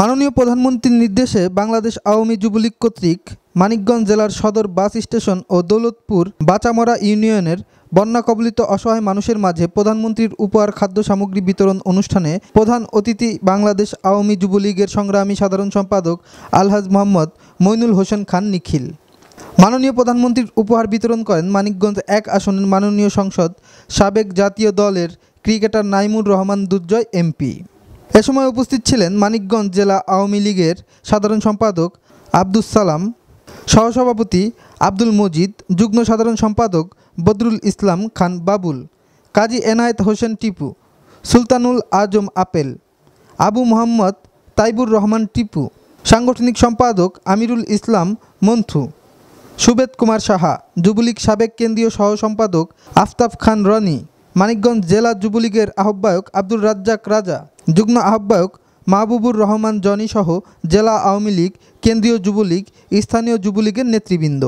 মাননীয় প্রধানমন্ত্রীর নির্দেশে বাংলাদেশ আওয়ামী যুবলীগ কর্তৃক মানিকগঞ্জ জেলার সদর বাস স্টেশন ও দৌলতপুর বাচামরা ইউনিয়নের বন্যা কবলিত অসহায় মানুষের মাঝে প্রধানমন্ত্রীর উপহার খাদ্য সামগ্রী বিতরণ অনুষ্ঠানে প্রধান অতিথি বাংলাদেশ আওয়ামী যুবলীগের সংগ্রামী সাধারণ সম্পাদক আলহাজ মোহাম্মদ মইনুল হোসেন খান নিখিল মাননীয় প্রধানমন্ত্রীর উপহার বিতরণ করেন মানিকগঞ্জ এক আসনের মাননীয় সংসদ সাবেক জাতীয় দলের ক্রিকেটার নাইমুর রহমান দুর্জয় এমপি এ সময় উপস্থিত ছিলেন মানিকগঞ্জ জেলা আওয়ামী লীগের সাধারণ সম্পাদক আব্দুস সালাম সহসভাপতি আব্দুল মজিদ যুগ্ম সাধারণ সম্পাদক বদরুল ইসলাম খান বাবুল কাজী এনায়েত হোসেন টিপু সুলতানুল আজম আপেল আবু মোহাম্মদ তাইবুর রহমান টিপু সাংগঠনিক সম্পাদক আমিরুল ইসলাম মন্থু সুবেদ কুমার সাহা যুবলীগ সাবেক কেন্দ্রীয় সহ সম্পাদক আফতাব খান রনি মানিকগঞ্জ জেলা যুবলীগের আহ্বায়ক আব্দুর রাজ্জাক রাজা যুগ্ম আহ্বায়ক মাহবুবুর রহমান জনি সহ জেলা আওয়ামী লীগ কেন্দ্রীয় যুবলীগ স্থানীয় যুবলীগের নেতৃবৃন্দ